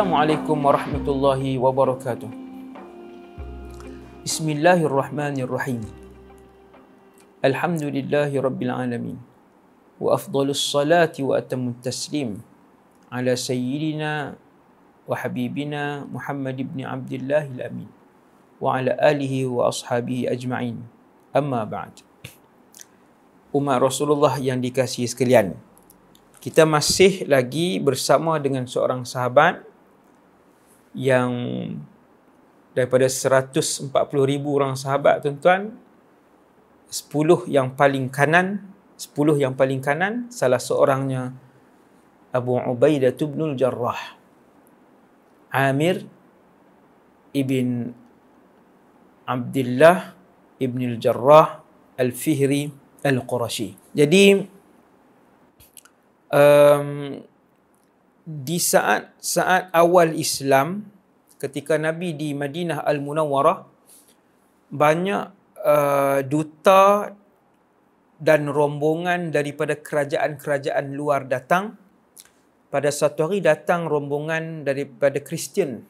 Assalamualaikum warahmatullahi wabarakatuh. Bismillahirrahmanirrahim. Alhamdulillahi rabbil alamin. Wa afdalus salati wa atamut taslim ala sayyidina wa habibina Muhammad ibn Abdullah al-Amin wa ala alihi wa ashabihi ajma'in. Amma ba'd. Umat Rasulullah yang dikasihi sekalian. Kita masih lagi bersama dengan seorang sahabat yang daripada 140,000 orang sahabat tuan-tuan 10 yang paling kanan 10 yang paling kanan salah seorangnya Abu Ubaidah bin Jarrah Amir ibn Abdullah ibn al Jarrah Al-Fihri Al-Qurashi jadi um, di saat-saat awal Islam ketika Nabi di Madinah Al-Munawwarah banyak uh, duta dan rombongan daripada kerajaan-kerajaan luar datang pada satu hari datang rombongan daripada Kristian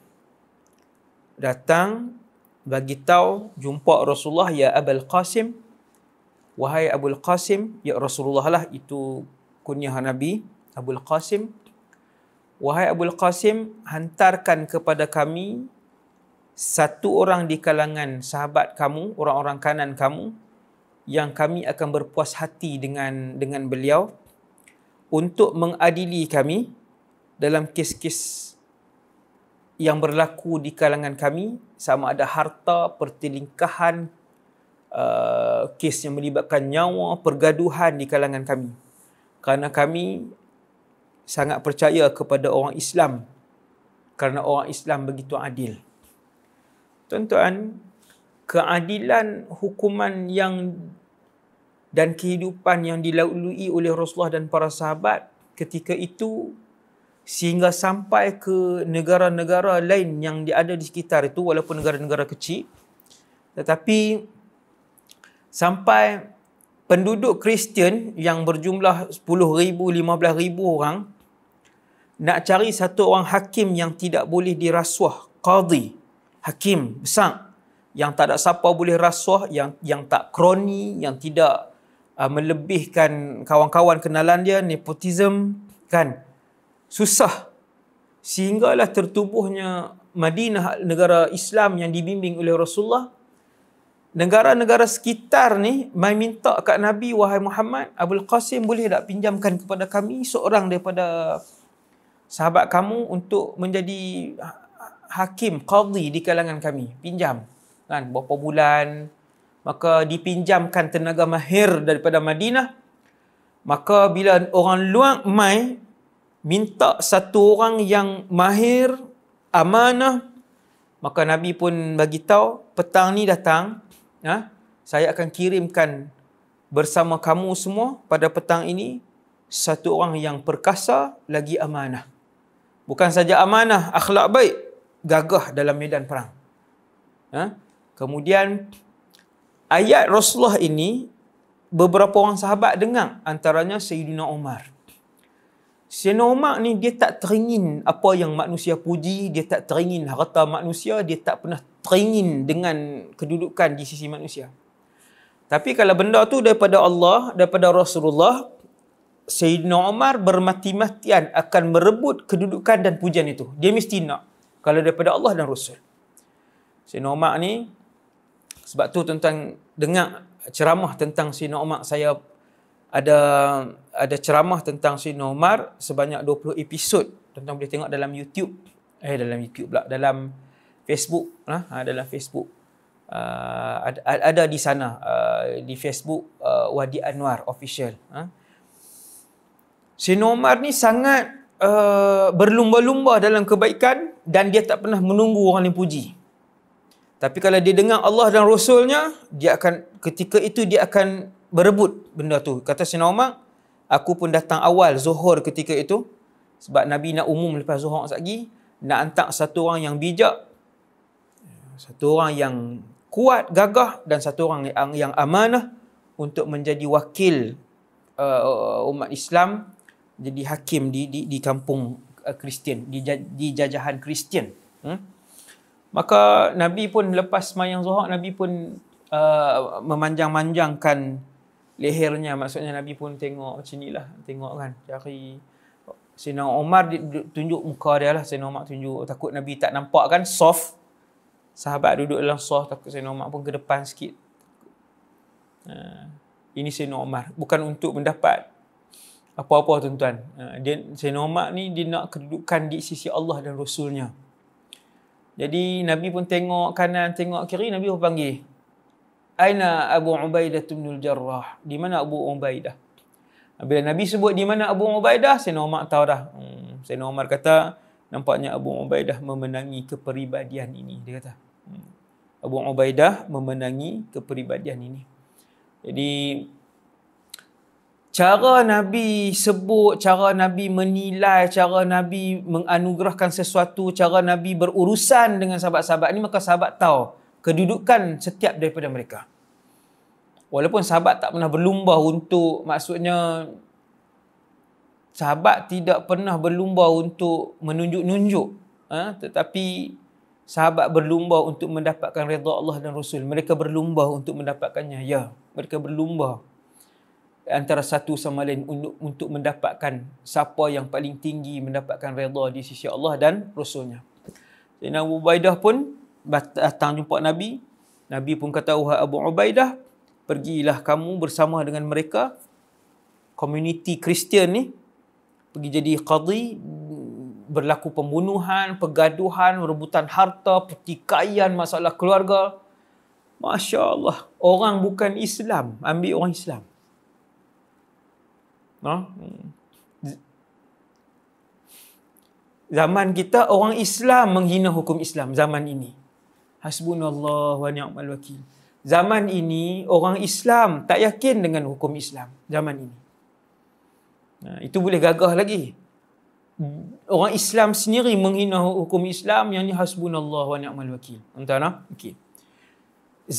datang bagi tahu jumpa Rasulullah ya Abul Qasim wahai Abul Qasim ya Rasulullah lah itu kunyah Nabi Abul Qasim Wahai Abul Qasim, hantarkan kepada kami satu orang di kalangan sahabat kamu, orang-orang kanan kamu yang kami akan berpuas hati dengan dengan beliau untuk mengadili kami dalam kes-kes yang berlaku di kalangan kami sama ada harta, pertelingkahan, uh, kes yang melibatkan nyawa, pergaduhan di kalangan kami. Kerana kami sangat percaya kepada orang Islam kerana orang Islam begitu adil. Tuan-tuan, keadilan hukuman yang dan kehidupan yang dilalui oleh Rasulullah dan para sahabat ketika itu sehingga sampai ke negara-negara lain yang ada di sekitar itu walaupun negara-negara kecil tetapi sampai penduduk Kristian yang berjumlah 10,000-15,000 orang nak cari satu orang hakim yang tidak boleh dirasuah qadi hakim besar yang tak ada siapa boleh rasuah yang yang tak kroni yang tidak uh, melebihkan kawan-kawan kenalan dia nepotism kan susah sehinggalah tertubuhnya Madinah negara Islam yang dibimbing oleh Rasulullah negara-negara sekitar ni mai minta kat Nabi wahai Muhammad Abdul Qasim boleh tak pinjamkan kepada kami seorang daripada sahabat kamu untuk menjadi ha-, ha-, hakim qadhi di kalangan kami pinjam kan berapa bulan maka dipinjamkan tenaga mahir daripada Madinah maka bila orang luang mai minta satu orang yang mahir amanah maka nabi pun bagi tahu petang ni datang ha? saya akan kirimkan bersama kamu semua pada petang ini satu orang yang perkasa lagi amanah bukan saja amanah, akhlak baik, gagah dalam medan perang. Ha? Kemudian ayat Rasulullah ini beberapa orang sahabat dengar antaranya Sayyidina Umar. Sayyidina Umar ni dia tak teringin apa yang manusia puji, dia tak teringin harta manusia, dia tak pernah teringin dengan kedudukan di sisi manusia. Tapi kalau benda tu daripada Allah, daripada Rasulullah, Sayyidina Omar bermati-matian akan merebut kedudukan dan pujian itu. Dia mesti nak. Kalau daripada Allah dan Rasul. Sayyidina Omar ni, sebab tu tentang dengar ceramah tentang Sayyidina Omar Saya ada ada ceramah tentang Sayyidina Omar sebanyak 20 episod. tentang boleh tengok dalam YouTube. Eh, dalam YouTube pula. Dalam Facebook. Lah. Ha, dalam Facebook. Uh, ah, ada, ada di sana uh, di Facebook uh, Wadi Anwar official. Uh. Sayyidina Umar ni sangat uh, berlumba-lumba dalam kebaikan dan dia tak pernah menunggu orang lain puji. Tapi kalau dia dengar Allah dan Rasulnya, dia akan ketika itu dia akan berebut benda tu. Kata Sayyidina Umar, aku pun datang awal zuhur ketika itu. Sebab Nabi nak umum lepas zuhur lagi, nak hantar satu orang yang bijak, satu orang yang kuat, gagah dan satu orang yang, yang amanah untuk menjadi wakil uh, umat Islam jadi hakim di di, di kampung uh, Kristian, di, di jajahan Kristian. Hmm? Maka Nabi pun lepas mayang zuhak, Nabi pun uh, memanjang-manjangkan lehernya. Maksudnya Nabi pun tengok macam lah Tengok kan, cari Sina Omar tunjuk muka dia lah. Sina Omar tunjuk. Oh, takut Nabi tak nampak kan, soft. Sahabat duduk dalam soft. Takut Sina Omar pun ke depan sikit. Uh, ini Sina Omar. Bukan untuk mendapat apa-apa tuan-tuan. Ha, Sayyidina Umar ni dia nak kedudukan di sisi Allah dan Rasulnya. Jadi Nabi pun tengok kanan, tengok kiri, Nabi pun panggil. Aina Abu Ubaidah bin Jarrah? Di mana Abu Ubaidah? Bila Nabi sebut di mana Abu Ubaidah, Sayyidina Umar tahu dah. Hmm, Sayyidina Umar kata, nampaknya Abu Ubaidah memenangi kepribadian ini. Dia kata, hmm, Abu Ubaidah memenangi kepribadian ini. Jadi, cara Nabi sebut, cara Nabi menilai, cara Nabi menganugerahkan sesuatu, cara Nabi berurusan dengan sahabat-sahabat ini, maka sahabat tahu kedudukan setiap daripada mereka. Walaupun sahabat tak pernah berlumba untuk, maksudnya sahabat tidak pernah berlumba untuk menunjuk-nunjuk. Ha? Tetapi sahabat berlumba untuk mendapatkan redha Allah dan Rasul. Mereka berlumba untuk mendapatkannya. Ya, mereka berlumba antara satu sama lain untuk, untuk mendapatkan siapa yang paling tinggi mendapatkan redha di sisi Allah dan Rasulnya. Jadi Abu Ubaidah pun datang jumpa Nabi. Nabi pun kata, Wahai Abu Ubaidah, pergilah kamu bersama dengan mereka, komuniti Kristian ni, pergi jadi qadi, berlaku pembunuhan, pergaduhan, rebutan harta, pertikaian, masalah keluarga. Masya Allah, orang bukan Islam, ambil orang Islam. Ha? Zaman kita orang Islam menghina hukum Islam zaman ini. Hasbunallah wa ni'mal wakil. Zaman ini orang Islam tak yakin dengan hukum Islam zaman ini. Ha, itu boleh gagah lagi. Orang Islam sendiri menghina hukum Islam yang ni hasbunallah wa ni'mal wakil. Entah ha? nak? Okey.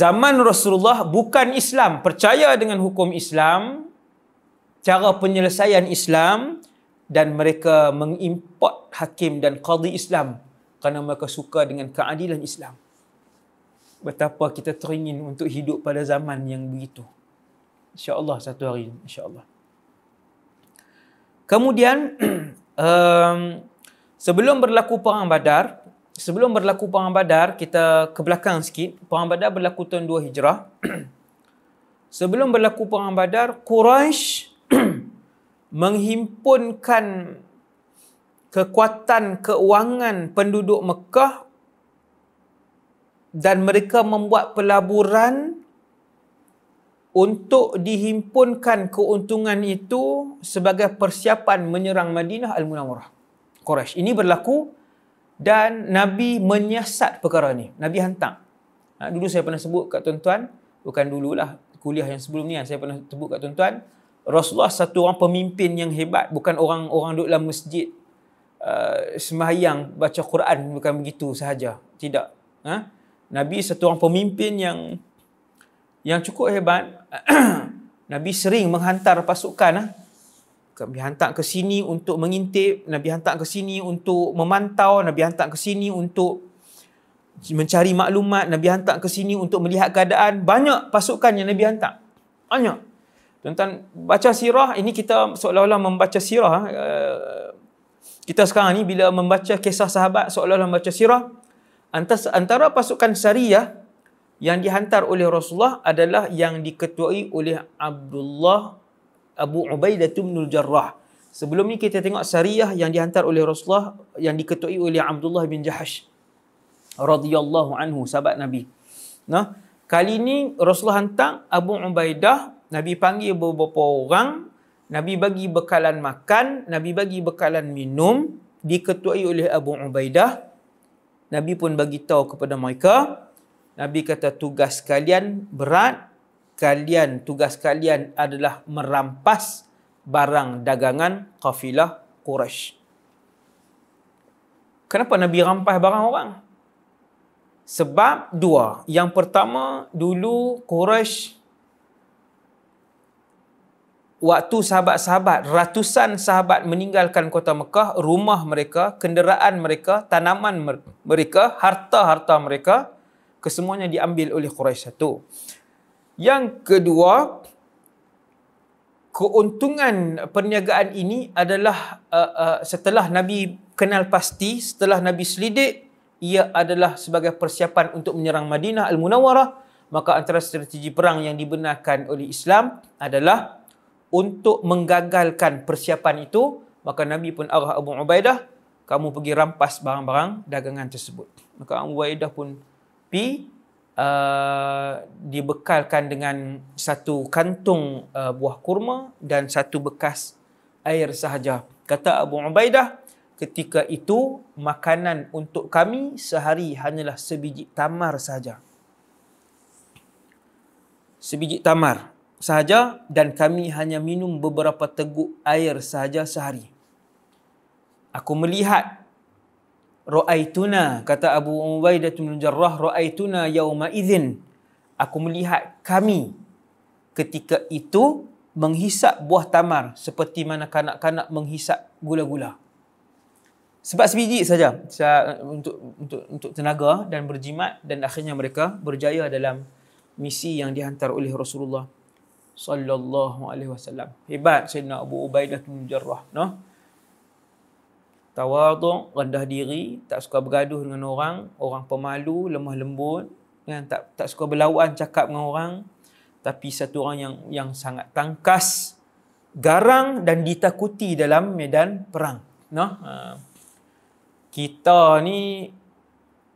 Zaman Rasulullah bukan Islam percaya dengan hukum Islam cara penyelesaian Islam dan mereka mengimport hakim dan qadi Islam kerana mereka suka dengan keadilan Islam. Betapa kita teringin untuk hidup pada zaman yang begitu. Insya Allah satu hari. Insya Allah. Kemudian, um, sebelum berlaku Perang Badar, sebelum berlaku Perang Badar, kita ke belakang sikit. Perang Badar berlaku tahun 2 Hijrah. sebelum berlaku Perang Badar, Quraisy menghimpunkan kekuatan keuangan penduduk Mekah dan mereka membuat pelaburan untuk dihimpunkan keuntungan itu sebagai persiapan menyerang Madinah Al-Munawarah. Quraisy ini berlaku dan Nabi menyiasat perkara ini. Nabi hantar. Ha, dulu saya pernah sebut kat tuan-tuan, bukan dululah kuliah yang sebelum ni kan, saya pernah sebut kat tuan-tuan, Rasulullah satu orang pemimpin yang hebat bukan orang-orang duduk dalam masjid uh, sembahyang baca Quran bukan begitu sahaja tidak ha? Nabi satu orang pemimpin yang yang cukup hebat Nabi sering menghantar pasukan ha? Nabi hantar ke sini untuk mengintip Nabi hantar ke sini untuk memantau Nabi hantar ke sini untuk mencari maklumat Nabi hantar ke sini untuk melihat keadaan banyak pasukan yang Nabi hantar banyak tentang baca sirah ini kita seolah-olah membaca sirah eh. kita sekarang ni bila membaca kisah sahabat seolah-olah membaca sirah antara pasukan syariah yang dihantar oleh Rasulullah adalah yang diketuai oleh Abdullah Abu Ubaidah bin Jarrah. Sebelum ni kita tengok syariah yang dihantar oleh Rasulullah yang diketuai oleh Abdullah bin Jahash radhiyallahu anhu sahabat Nabi. Nah, kali ini Rasulullah hantar Abu Ubaidah Nabi panggil beberapa orang, Nabi bagi bekalan makan, Nabi bagi bekalan minum, diketuai oleh Abu Ubaidah. Nabi pun bagi tahu kepada mereka, Nabi kata tugas kalian berat, kalian tugas kalian adalah merampas barang dagangan kafilah Quraisy. Kenapa Nabi rampas barang orang? Sebab dua. Yang pertama, dulu Quraisy waktu sahabat-sahabat, ratusan sahabat meninggalkan kota Mekah, rumah mereka, kenderaan mereka, tanaman mereka, harta-harta mereka, kesemuanya diambil oleh Quraisy satu. Yang kedua, keuntungan perniagaan ini adalah uh, uh, setelah Nabi kenal pasti, setelah Nabi selidik, ia adalah sebagai persiapan untuk menyerang Madinah Al-Munawarah. Maka antara strategi perang yang dibenarkan oleh Islam adalah untuk menggagalkan persiapan itu, maka Nabi pun arah Abu Ubaidah, kamu pergi rampas barang-barang dagangan tersebut. Maka Abu Ubaidah pun pi uh, dibekalkan dengan satu kantung uh, buah kurma dan satu bekas air sahaja. Kata Abu Ubaidah, ketika itu makanan untuk kami sehari hanyalah sebiji tamar sahaja. Sebiji tamar sahaja dan kami hanya minum beberapa teguk air sahaja sehari. Aku melihat ra'aituna kata Abu Ubaidah bin Jarrah ra'aituna yauma idzin. Aku melihat kami ketika itu menghisap buah tamar seperti mana kanak-kanak menghisap gula-gula. Sebab sebiji saja untuk untuk untuk tenaga dan berjimat dan akhirnya mereka berjaya dalam misi yang dihantar oleh Rasulullah sallallahu alaihi wasallam. Hebat Sayyidina Abu Ubaidah bin Jarrah, no? Tawadhu, rendah diri, tak suka bergaduh dengan orang, orang pemalu, lemah lembut, kan? tak tak suka berlawan cakap dengan orang, tapi satu orang yang yang sangat tangkas, garang dan ditakuti dalam medan perang, no? Ha. Kita ni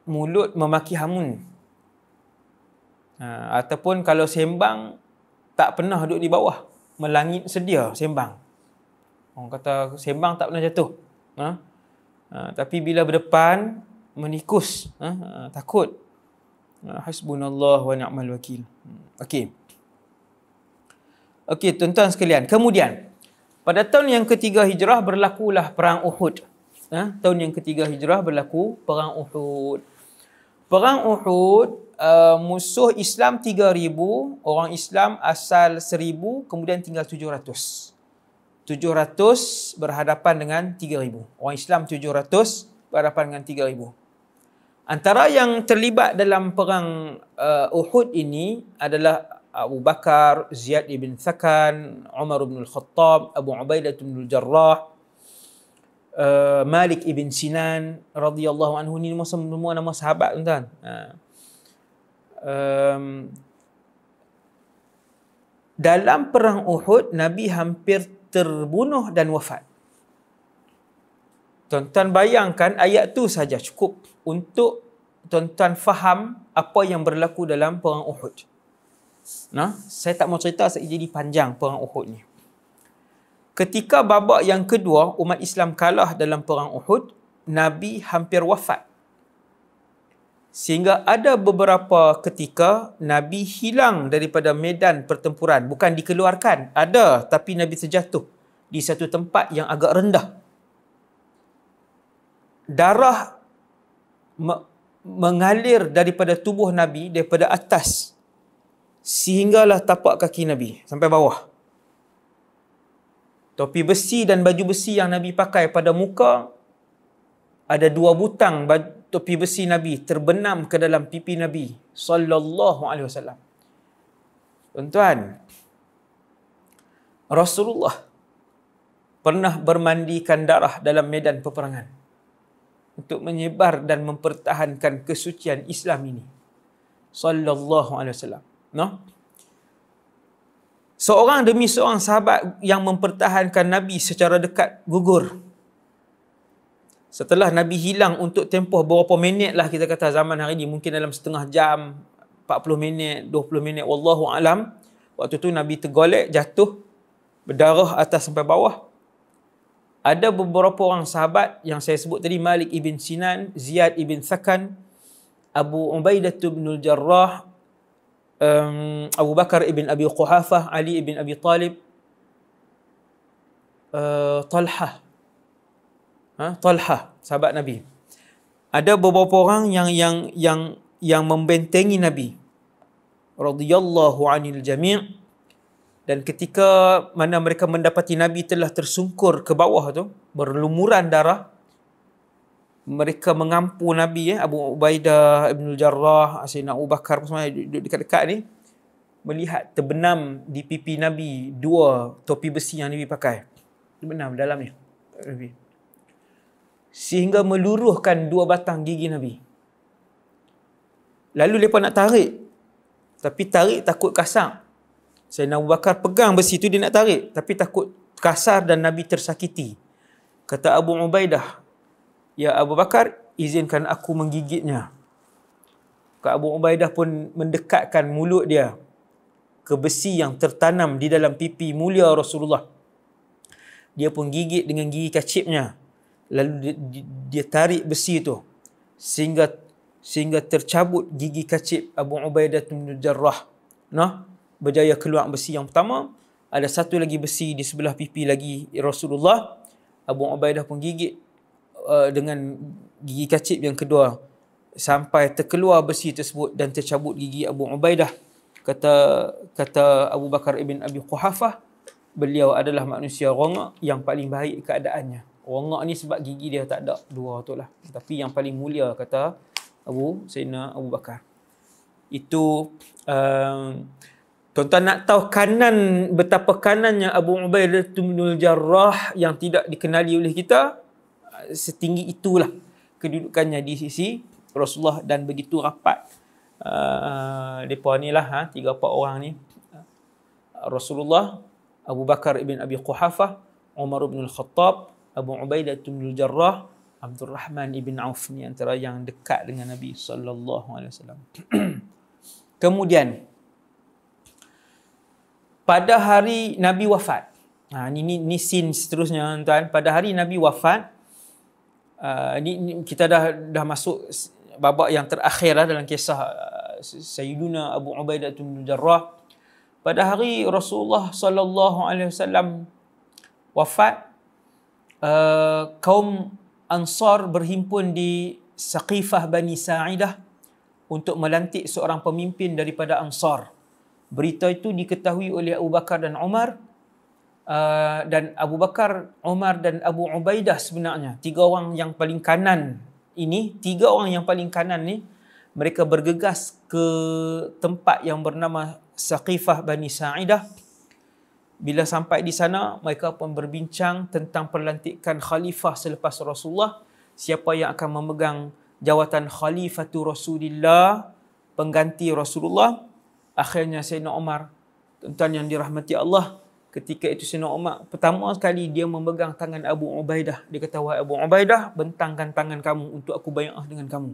mulut memaki hamun. Ha, ataupun kalau sembang tak pernah duduk di bawah melangit sedia sembang orang kata sembang tak pernah jatuh ha? Ha, tapi bila berdepan menikus ha? Ha, takut ha, hasbunallah wa ni'mal wakil hmm, okey okey tuan-tuan sekalian kemudian pada tahun yang ketiga hijrah berlakulah perang Uhud ha? tahun yang ketiga hijrah berlaku perang Uhud Perang Uhud, uh, musuh Islam 3,000, orang Islam asal 1,000, kemudian tinggal 700. 700 berhadapan dengan 3,000. Orang Islam 700 berhadapan dengan 3,000. Antara yang terlibat dalam perang uh, Uhud ini adalah Abu Bakar, Ziyad ibn Thakan, Umar ibn Khattab, Abu Ubaidah ibn Jarrah, Eh, Malik ibn Sinan radhiyallahu anhu ni semua nama sahabat tuan-tuan. Uh, um, dalam perang Uhud Nabi hampir terbunuh dan wafat. Tuan-tuan bayangkan ayat tu saja cukup untuk tuan-tuan faham apa yang berlaku dalam perang Uhud. Nah, saya tak mau cerita saya jadi panjang perang Uhud ni. Ketika babak yang kedua umat Islam kalah dalam perang Uhud, Nabi hampir wafat. Sehingga ada beberapa ketika Nabi hilang daripada medan pertempuran, bukan dikeluarkan, ada tapi Nabi terjatuh di satu tempat yang agak rendah. Darah me- mengalir daripada tubuh Nabi daripada atas sehinggalah tapak kaki Nabi sampai bawah. Topi besi dan baju besi yang Nabi pakai pada muka ada dua butang topi besi Nabi terbenam ke dalam pipi Nabi sallallahu alaihi wasallam. Tuan-tuan, Rasulullah pernah bermandikan darah dalam medan peperangan untuk menyebar dan mempertahankan kesucian Islam ini sallallahu alaihi wasallam. No? Seorang demi seorang sahabat yang mempertahankan Nabi secara dekat gugur. Setelah Nabi hilang untuk tempoh beberapa minit lah kita kata zaman hari ini. Mungkin dalam setengah jam, 40 minit, 20 minit. Wallahu alam. Waktu tu Nabi tergolek, jatuh. Berdarah atas sampai bawah. Ada beberapa orang sahabat yang saya sebut tadi. Malik ibn Sinan, Ziyad ibn Thakan, Abu Ubaidah ibn Jarrah, um, Abu Bakar ibn Abi Quhafah, Ali ibn Abi Talib, uh, eh, Talha, ha? Talha, sahabat Nabi. Ada beberapa orang yang yang yang yang membentengi Nabi. Rasulullah. anil jami' Dan ketika mana mereka mendapati Nabi telah tersungkur ke bawah tu, berlumuran darah, mereka mengampu Nabi ya Abu Ubaidah, Ibn Jarrah, Sayyidina Abu Bakar semua duduk dekat-dekat ni melihat terbenam di pipi Nabi dua topi besi yang Nabi pakai. Terbenam dalam ni. Nabi. Sehingga meluruhkan dua batang gigi Nabi. Lalu lepas nak tarik. Tapi tarik takut kasar. Sayyidina Abu Bakar pegang besi tu dia nak tarik. Tapi takut kasar dan Nabi tersakiti. Kata Abu Ubaidah, Ya Abu Bakar, izinkan aku menggigitnya. Kak Abu Ubaidah pun mendekatkan mulut dia ke besi yang tertanam di dalam pipi mulia Rasulullah. Dia pun gigit dengan gigi kacipnya. Lalu dia, dia tarik besi itu sehingga sehingga tercabut gigi kacip Abu Ubaidah bin Jarrah. Nah, berjaya keluar besi yang pertama, ada satu lagi besi di sebelah pipi lagi Rasulullah. Abu Ubaidah pun gigit Uh, dengan gigi kacip yang kedua sampai terkeluar besi tersebut dan tercabut gigi Abu Ubaidah kata kata Abu Bakar ibn Abi Quhafah beliau adalah manusia rongak yang paling baik keadaannya rongak ni sebab gigi dia tak ada dua tu lah tapi yang paling mulia kata Abu Sayyidina Abu Bakar itu um, tuan-tuan nak tahu kanan betapa kanannya Abu Ubaidah bin Jarrah yang tidak dikenali oleh kita setinggi itulah kedudukannya di sisi Rasulullah dan begitu rapat uh, ni lah, ha, tiga empat orang ni. Rasulullah, Abu Bakar ibn Abi Quhafah, Umar ibn Khattab, Abu Ubaidah ibn Jarrah, Abdul Rahman ibn Auf ni antara yang dekat dengan Nabi saw. Kemudian pada hari Nabi wafat. Ha, ini, ini scene seterusnya tuan. Pada hari Nabi wafat, Ah, ni kita dah dah masuk babak yang terakhir lah dalam kisah uh, Sayyiduna Abu Ubaidah bin Jarrah. Pada hari Rasulullah sallallahu alaihi wasallam wafat, uh, kaum Ansar berhimpun di Saqifah Bani Sa'idah untuk melantik seorang pemimpin daripada Ansar. Berita itu diketahui oleh Abu Bakar dan Umar uh, dan Abu Bakar, Umar dan Abu Ubaidah sebenarnya tiga orang yang paling kanan ini tiga orang yang paling kanan ni mereka bergegas ke tempat yang bernama Saqifah Bani Sa'idah bila sampai di sana mereka pun berbincang tentang perlantikan khalifah selepas Rasulullah siapa yang akan memegang jawatan khalifatu Rasulillah pengganti Rasulullah akhirnya Sayyidina Omar tuan-tuan yang dirahmati Allah ketika itu Sayyidina Umar pertama sekali dia memegang tangan Abu Ubaidah dia kata wahai Abu Ubaidah bentangkan tangan kamu untuk aku bayar dengan kamu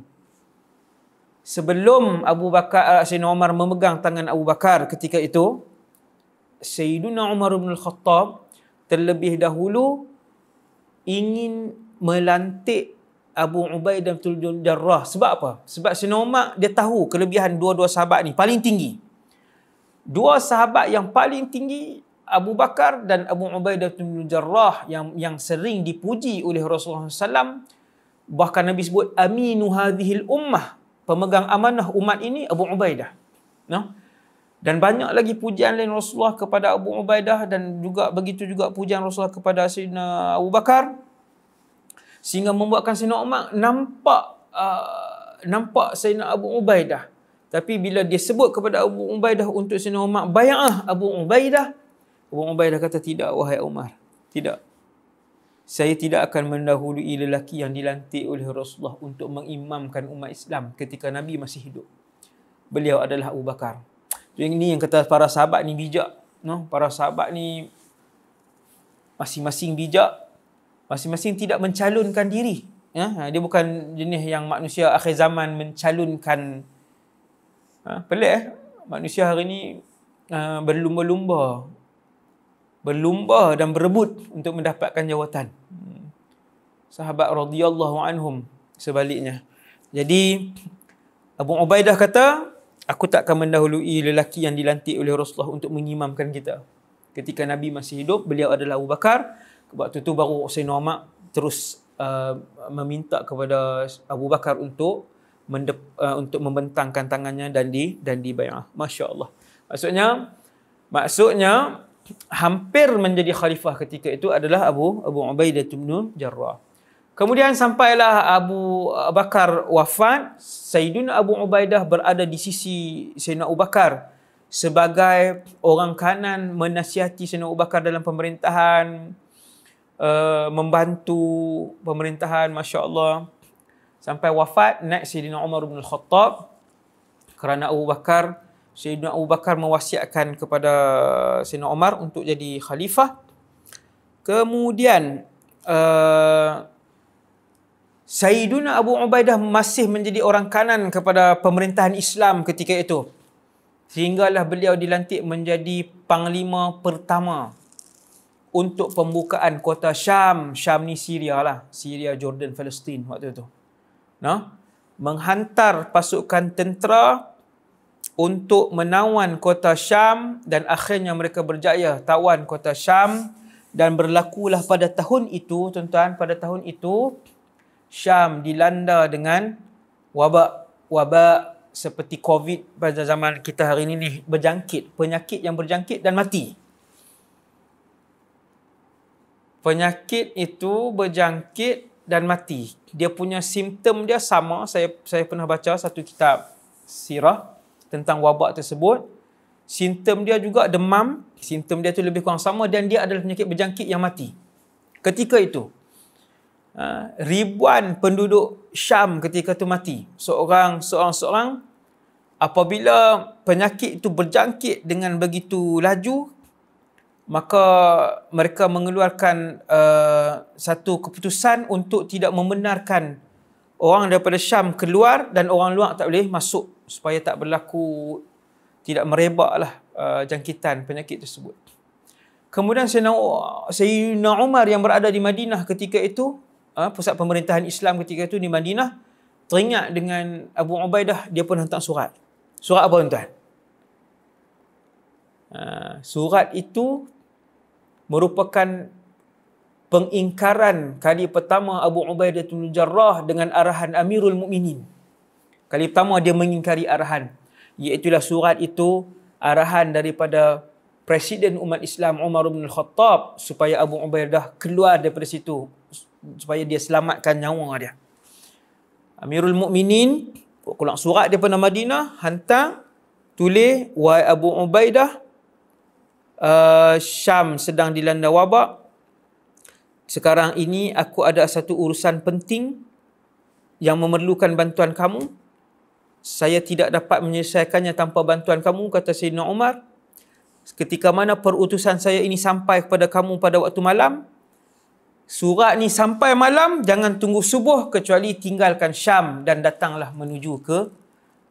sebelum Abu Bakar eh, Sayyidina Umar memegang tangan Abu Bakar ketika itu Sayyidina Umar bin Al-Khattab terlebih dahulu ingin melantik Abu Ubaidah bin Jarrah sebab apa sebab Sayyidina Umar dia tahu kelebihan dua-dua sahabat ni paling tinggi dua sahabat yang paling tinggi Abu Bakar dan Abu Ubaidah bin Jarrah yang yang sering dipuji oleh Rasulullah SAW bahkan Nabi sebut aminu hadhil ummah pemegang amanah umat ini Abu Ubaidah. No? Dan banyak lagi pujian lain Rasulullah kepada Abu Ubaidah dan juga begitu juga pujian Rasulullah kepada Sayyidina Abu Bakar sehingga membuatkan Sayyidina Umar nampak uh, nampak Sayyidina Abu Ubaidah. Tapi bila dia sebut kepada Abu Ubaidah untuk Sayyidina Umar bayangah Abu Ubaidah Abu Ubaidah kata tidak wahai Umar. Tidak. Saya tidak akan mendahului lelaki yang dilantik oleh Rasulullah untuk mengimamkan umat Islam ketika Nabi masih hidup. Beliau adalah Abu Bakar. Jadi ini yang kata para sahabat ni bijak. No? Para sahabat ni masing-masing bijak. Masing-masing tidak mencalonkan diri. Ya? Ha, dia bukan jenis yang manusia akhir zaman mencalonkan. Ha? Pelik eh? Manusia hari ni uh, berlumba-lumba berlumba dan berebut untuk mendapatkan jawatan. Sahabat radhiyallahu anhum sebaliknya. Jadi Abu Ubaidah kata, aku tak akan mendahului lelaki yang dilantik oleh Rasulullah untuk mengimamkan kita. Ketika Nabi masih hidup, beliau adalah Abu Bakar. Waktu itu baru Hussein Umar terus uh, meminta kepada Abu Bakar untuk mendep, uh, untuk membentangkan tangannya dan di dan di bayang. Masya Allah. Maksudnya, maksudnya hampir menjadi khalifah ketika itu adalah Abu Abu Ubaidah bin Jarrah. Kemudian sampailah Abu Bakar wafat, Sayyidun Abu Ubaidah berada di sisi Sayyidina Abu Bakar sebagai orang kanan menasihati Sayyidina Abu Bakar dalam pemerintahan, uh, membantu pemerintahan, Masya Allah. Sampai wafat, naik Sayyidina Umar bin Al Khattab kerana Abu Bakar Sayyidina Abu Bakar mewasiatkan kepada Sayyidina Omar untuk jadi khalifah. Kemudian uh, eh, Sayyidina Abu Ubaidah masih menjadi orang kanan kepada pemerintahan Islam ketika itu. Sehinggalah beliau dilantik menjadi panglima pertama untuk pembukaan kota Syam. Syam ni Syria lah. Syria, Jordan, Palestin waktu itu. Nah, menghantar pasukan tentera untuk menawan kota Syam dan akhirnya mereka berjaya tawan kota Syam dan berlakulah pada tahun itu tuan-tuan pada tahun itu Syam dilanda dengan wabak wabak seperti covid pada zaman kita hari ini ni berjangkit penyakit yang berjangkit dan mati penyakit itu berjangkit dan mati dia punya simptom dia sama saya saya pernah baca satu kitab sirah tentang wabak tersebut simptom dia juga demam simptom dia tu lebih kurang sama dan dia adalah penyakit berjangkit yang mati ketika itu ha, ribuan penduduk Syam ketika itu mati seorang seorang seorang apabila penyakit itu berjangkit dengan begitu laju maka mereka mengeluarkan uh, satu keputusan untuk tidak membenarkan orang daripada Syam keluar dan orang luar tak boleh masuk supaya tak berlaku tidak merebaklah uh, jangkitan penyakit tersebut. Kemudian Sayyidina Umar yang berada di Madinah ketika itu, uh, pusat pemerintahan Islam ketika itu di Madinah, teringat dengan Abu Ubaidah, dia pun hantar surat. Surat apa tuan-tuan? Uh, surat itu merupakan pengingkaran kali pertama Abu Ubaidah bin Jarrah dengan arahan Amirul Mukminin. Kali pertama dia mengingkari arahan iaitu surat itu arahan daripada presiden umat Islam Umar bin Khattab supaya Abu Ubaidah keluar daripada situ supaya dia selamatkan nyawa dia. Amirul Mukminin keluar surat pernah Madinah hantar tulis wahai Abu Ubaidah uh, Syam sedang dilanda wabak sekarang ini aku ada satu urusan penting yang memerlukan bantuan kamu. Saya tidak dapat menyelesaikannya tanpa bantuan kamu, kata Sayyidina Umar. Ketika mana perutusan saya ini sampai kepada kamu pada waktu malam, surat ni sampai malam, jangan tunggu subuh kecuali tinggalkan Syam dan datanglah menuju ke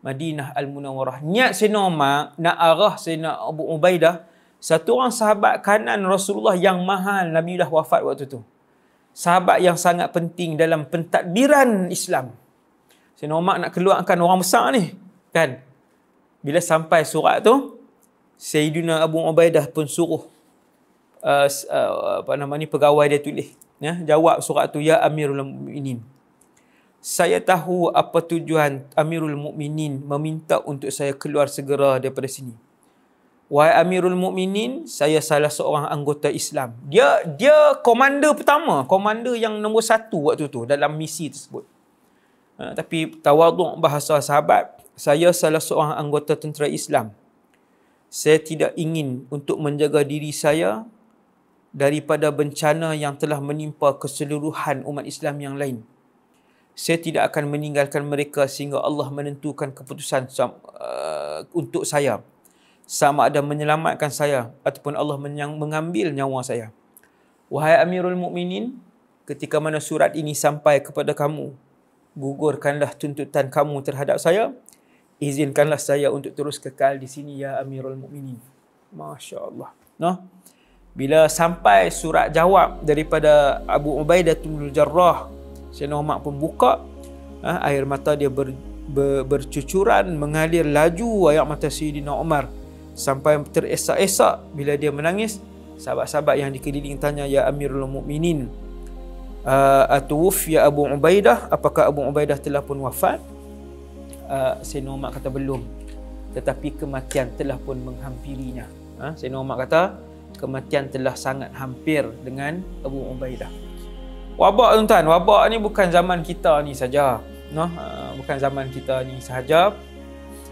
Madinah Al-Munawarah. Niat Sayyidina Umar nak arah Sayyidina Abu Ubaidah, satu orang sahabat kanan Rasulullah yang mahal Nabi dah wafat waktu tu sahabat yang sangat penting dalam pentadbiran Islam. Sayyidina Umar nak keluarkan orang besar ni. Kan? Bila sampai surat tu, Sayyidina Abu Ubaidah pun suruh uh, uh, apa nama ni pegawai dia tulis ya jawab surat tu ya amirul mukminin saya tahu apa tujuan amirul mukminin meminta untuk saya keluar segera daripada sini Wahai Amirul Mukminin, saya salah seorang anggota Islam. Dia dia komander pertama, komander yang nombor satu waktu tu dalam misi tersebut. Ha, tapi tawaduk bahasa sahabat, saya salah seorang anggota tentera Islam. Saya tidak ingin untuk menjaga diri saya daripada bencana yang telah menimpa keseluruhan umat Islam yang lain. Saya tidak akan meninggalkan mereka sehingga Allah menentukan keputusan uh, untuk saya sama ada menyelamatkan saya ataupun Allah mengambil nyawa saya. Wahai Amirul Mukminin, ketika mana surat ini sampai kepada kamu, gugurkanlah tuntutan kamu terhadap saya. Izinkanlah saya untuk terus kekal di sini ya Amirul Mukminin. Masya-Allah. Noh. Bila sampai surat jawab daripada Abu Ubaidah bin Jarrah, Sayyidina Umar pun buka, ah, air mata dia ber, ber, bercucuran mengalir laju air mata Sayyidina Umar sampai teresak-esak bila dia menangis sahabat-sahabat yang dikeliling tanya ya amirul mukminin uh, atuf ya abu ubaidah apakah abu ubaidah telah pun wafat uh, Sayyidina Umar kata belum tetapi kematian telah pun menghampirinya ha? Uh, Sayyidina Umar kata kematian telah sangat hampir dengan Abu Ubaidah wabak tuan-tuan wabak ni bukan zaman kita ni saja noh uh, bukan zaman kita ni sahaja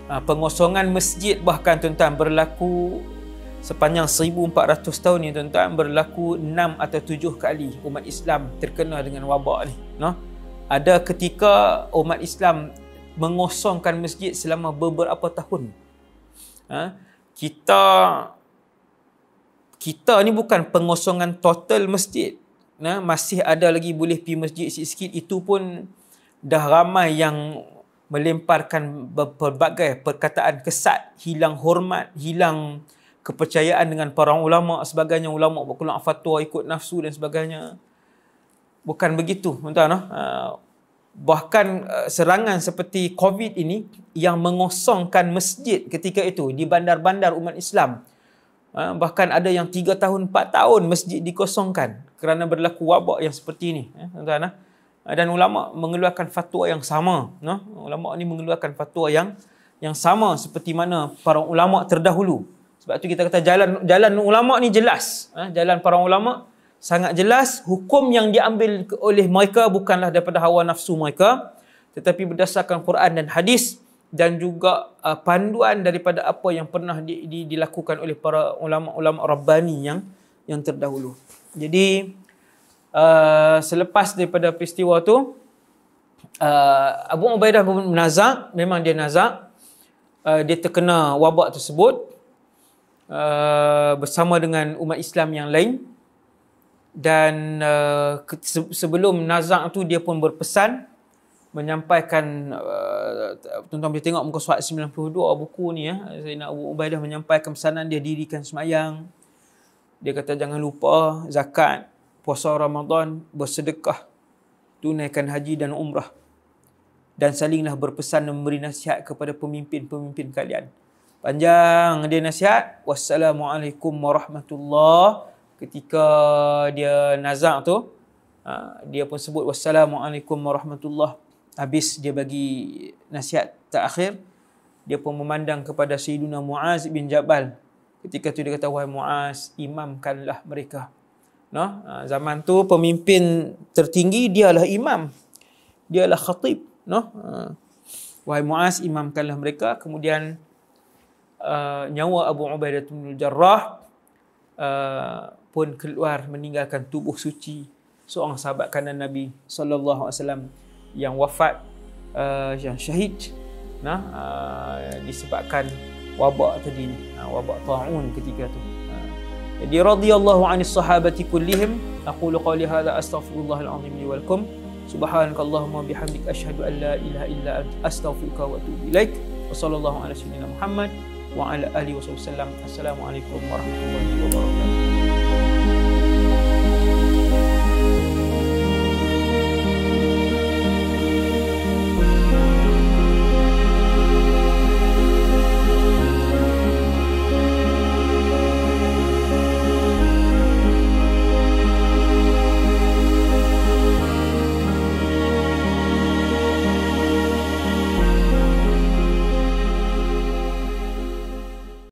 Ah, pengosongan masjid bahkan tuan-tuan berlaku sepanjang 1400 tahun ni tuan-tuan berlaku 6 atau 7 kali umat Islam terkena dengan wabak ni no? ada ketika umat Islam mengosongkan masjid selama beberapa tahun ha? kita kita ni bukan pengosongan total masjid Nah, masih ada lagi boleh pergi masjid sikit-sikit itu pun dah ramai yang melemparkan berbagai perkataan kesat, hilang hormat, hilang kepercayaan dengan para ulama sebagainya ulama berkeluar fatwa ikut nafsu dan sebagainya. Bukan begitu, tuan-tuan. Uh, bahkan uh, serangan seperti COVID ini yang mengosongkan masjid ketika itu di bandar-bandar umat Islam. Uh, bahkan ada yang 3 tahun, 4 tahun masjid dikosongkan kerana berlaku wabak yang seperti ini, ya, tuan-tuan. Uh. Ah, dan ulama mengeluarkan fatwa yang sama no ulama ni mengeluarkan fatwa yang yang sama seperti mana para ulama terdahulu sebab tu kita kata jalan jalan ulama ni jelas ha? jalan para ulama sangat jelas hukum yang diambil oleh mereka bukanlah daripada hawa nafsu mereka tetapi berdasarkan Quran dan hadis dan juga uh, panduan daripada apa yang pernah di, di, dilakukan oleh para ulama-ulama rabbani yang yang terdahulu jadi Uh, selepas daripada peristiwa tu uh, Abu Ubaidah pun nazak memang dia nazak uh, dia terkena wabak tersebut uh, bersama dengan umat Islam yang lain dan uh, sebelum nazak tu dia pun berpesan menyampaikan uh, tuan-tuan boleh tengok muka surat 92 buku ni ya nak Abu Ubaidah menyampaikan pesanan dia dirikan semayang dia kata jangan lupa zakat puasa Ramadan, bersedekah, tunaikan haji dan umrah. Dan salinglah berpesan dan memberi nasihat kepada pemimpin-pemimpin kalian. Panjang dia nasihat. Wassalamualaikum warahmatullahi Ketika dia nazak tu, ha, dia pun sebut Wassalamualaikum warahmatullahi Habis dia bagi nasihat terakhir. Dia pun memandang kepada Sayyiduna Muaz bin Jabal. Ketika tu dia kata, Wahai Muaz, imamkanlah mereka. No? Ha, zaman tu pemimpin tertinggi dia adalah imam. dia adalah khatib. No? Ha. Wahai Muaz, imamkanlah mereka. Kemudian uh, nyawa Abu Ubaidah bin Jarrah uh, pun keluar meninggalkan tubuh suci seorang sahabat kanan Nabi sallallahu alaihi wasallam yang wafat uh, yang syahid nah uh, disebabkan wabak tadi uh, wabak taun ketika tu jadi radhiyallahu anis sahabati kullihim aqulu qawli hadha astaghfirullahal azim li walakum subhanakallahumma bihamdik ashhadu an la ilaha illa ant astaghfiruka wa atubu ilaik wa sallallahu ala sayyidina muhammad wa ala alihi wasallam assalamu alaikum warahmatullahi wabarakatuh